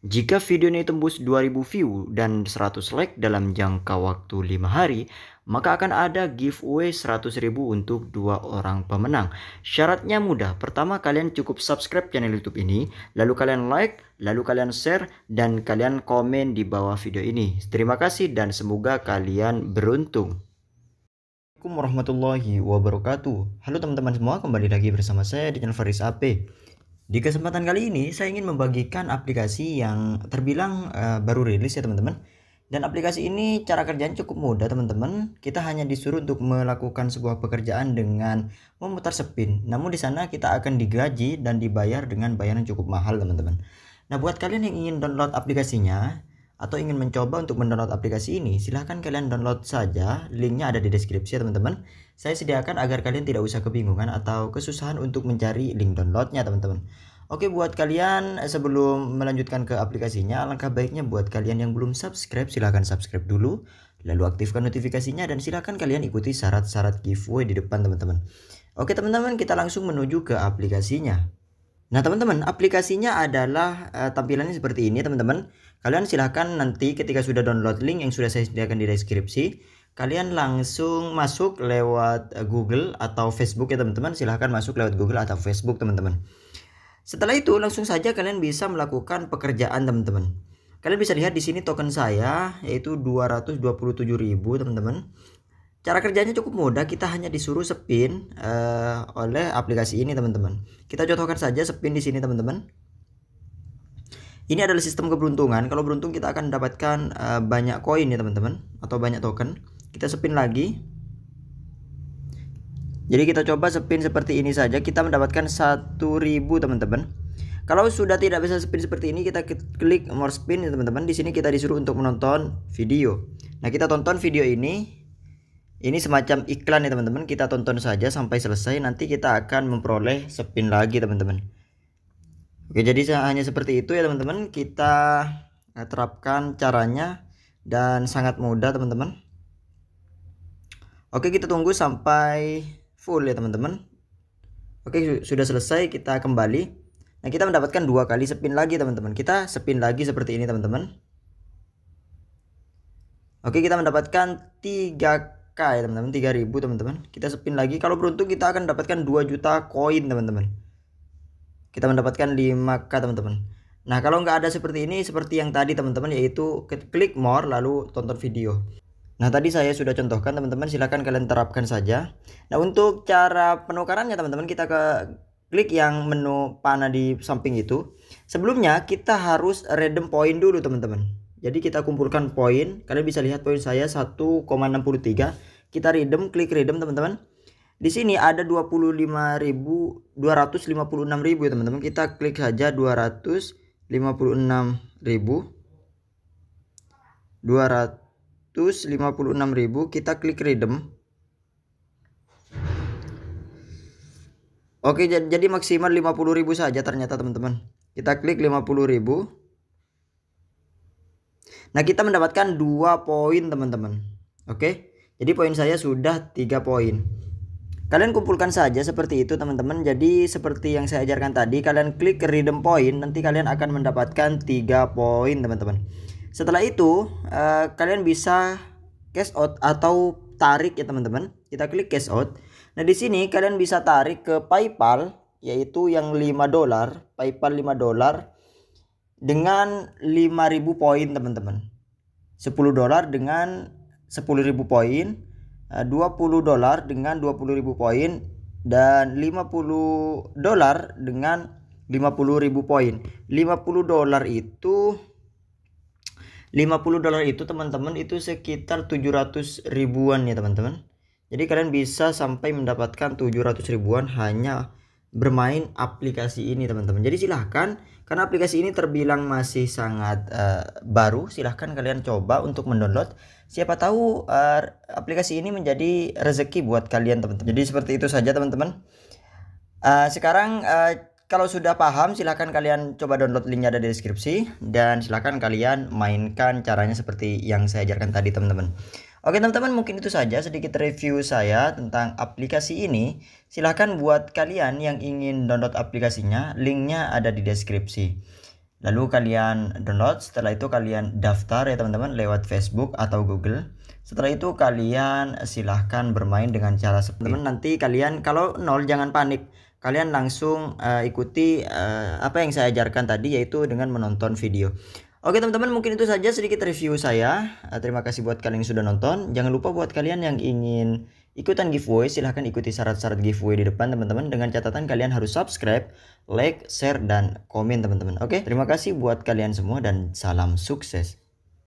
Jika video ini tembus 2000 view dan 100 like dalam jangka waktu 5 hari, maka akan ada giveaway 100.000 untuk dua orang pemenang. Syaratnya mudah. Pertama, kalian cukup subscribe channel YouTube ini, lalu kalian like, lalu kalian share dan kalian komen di bawah video ini. Terima kasih dan semoga kalian beruntung. Assalamualaikum warahmatullahi wabarakatuh. Halo teman-teman semua, kembali lagi bersama saya di channel Faris AP. Di kesempatan kali ini saya ingin membagikan aplikasi yang terbilang uh, baru rilis ya teman-teman. Dan aplikasi ini cara kerjanya cukup mudah teman-teman. Kita hanya disuruh untuk melakukan sebuah pekerjaan dengan memutar spin. Namun di sana kita akan digaji dan dibayar dengan bayaran cukup mahal teman-teman. Nah buat kalian yang ingin download aplikasinya, atau ingin mencoba untuk mendownload aplikasi ini, silahkan kalian download saja. Linknya ada di deskripsi ya teman-teman. Saya sediakan agar kalian tidak usah kebingungan atau kesusahan untuk mencari link downloadnya teman-teman. Oke buat kalian eh, sebelum melanjutkan ke aplikasinya, langkah baiknya buat kalian yang belum subscribe silahkan subscribe dulu. Lalu aktifkan notifikasinya dan silahkan kalian ikuti syarat-syarat giveaway di depan teman-teman. Oke teman-teman kita langsung menuju ke aplikasinya. Nah teman-teman aplikasinya adalah uh, tampilannya seperti ini teman-teman. Kalian silahkan nanti ketika sudah download link yang sudah saya sediakan di deskripsi. Kalian langsung masuk lewat eh, Google atau Facebook ya teman-teman. Silahkan masuk lewat Google atau Facebook teman-teman. Setelah itu langsung saja kalian bisa melakukan pekerjaan teman-teman. Kalian bisa lihat di sini token saya yaitu 227.000 teman-teman. Cara kerjanya cukup mudah, kita hanya disuruh spin uh, eh, oleh aplikasi ini, teman-teman. Kita contohkan saja spin di sini, teman-teman. Ini adalah sistem keberuntungan. Kalau beruntung kita akan mendapatkan uh, banyak koin ya, teman-teman, atau banyak token. Kita spin lagi. Jadi kita coba spin seperti ini saja, kita mendapatkan 1000, teman-teman. Kalau sudah tidak bisa spin seperti ini, kita klik more spin ya, teman-teman. Di sini kita disuruh untuk menonton video. Nah, kita tonton video ini ini semacam iklan ya teman-teman, kita tonton saja sampai selesai nanti kita akan memperoleh spin lagi teman-teman. Oke, jadi hanya seperti itu ya teman-teman, kita eh, terapkan caranya dan sangat mudah teman-teman. Oke, kita tunggu sampai full ya teman-teman. Oke, sudah selesai kita kembali. Nah, kita mendapatkan dua kali spin lagi teman-teman. Kita spin lagi seperti ini teman-teman. Oke, kita mendapatkan tiga ya teman-teman 3000 teman-teman kita spin lagi kalau beruntung kita akan dapatkan 2 juta koin teman-teman kita mendapatkan 5k teman-teman nah kalau nggak ada seperti ini seperti yang tadi teman-teman yaitu klik more lalu tonton video Nah tadi saya sudah contohkan teman-teman silahkan kalian terapkan saja Nah untuk cara penukarannya teman-teman kita ke klik yang menu panah di samping itu Sebelumnya kita harus redeem poin dulu teman-teman Jadi kita kumpulkan poin Kalian bisa lihat poin saya 1,63 kita redeem klik redeem teman-teman di sini ada 25.000 ya teman-teman kita klik saja 256.000 256.000 kita klik redeem Oke jadi maksimal 50.000 saja ternyata teman-teman kita klik 50.000 Nah, kita mendapatkan dua poin, teman-teman. Oke. Okay? Jadi poin saya sudah tiga poin. Kalian kumpulkan saja seperti itu teman-teman. Jadi seperti yang saya ajarkan tadi, kalian klik redeem point, nanti kalian akan mendapatkan tiga poin teman-teman. Setelah itu, eh, kalian bisa cash out atau tarik ya teman-teman. Kita klik cash out. Nah, di sini kalian bisa tarik ke PayPal yaitu yang 5 dolar, PayPal 5 dolar dengan 5000 poin teman-teman. 10 dolar dengan 10.000 poin, 20 eh, dolar dengan 20.000 poin dan 50 dolar dengan 50.000 poin. 50 dolar itu 50 dolar itu teman-teman itu sekitar 700 ribuan ya teman-teman. Jadi kalian bisa sampai mendapatkan 700 ribuan hanya bermain aplikasi ini teman-teman. Jadi silahkan karena aplikasi ini terbilang masih sangat uh, baru, silahkan kalian coba untuk mendownload. Siapa tahu uh, aplikasi ini menjadi rezeki buat kalian teman-teman. Jadi seperti itu saja teman-teman. Uh, sekarang uh, kalau sudah paham silahkan kalian coba download linknya ada di deskripsi dan silahkan kalian mainkan caranya seperti yang saya ajarkan tadi teman-teman. Oke teman-teman mungkin itu saja sedikit review saya tentang aplikasi ini. Silahkan buat kalian yang ingin download aplikasinya, linknya ada di deskripsi. Lalu kalian download, setelah itu kalian daftar ya teman-teman lewat Facebook atau Google. Setelah itu kalian silahkan bermain dengan cara seperti teman nanti kalian kalau nol jangan panik. Kalian langsung uh, ikuti uh, apa yang saya ajarkan tadi yaitu dengan menonton video. Oke teman-teman mungkin itu saja sedikit review saya. Eh, terima kasih buat kalian yang sudah nonton. Jangan lupa buat kalian yang ingin ikutan giveaway silahkan ikuti syarat-syarat giveaway di depan teman-teman dengan catatan kalian harus subscribe, like, share, dan komen teman-teman. Oke terima kasih buat kalian semua dan salam sukses.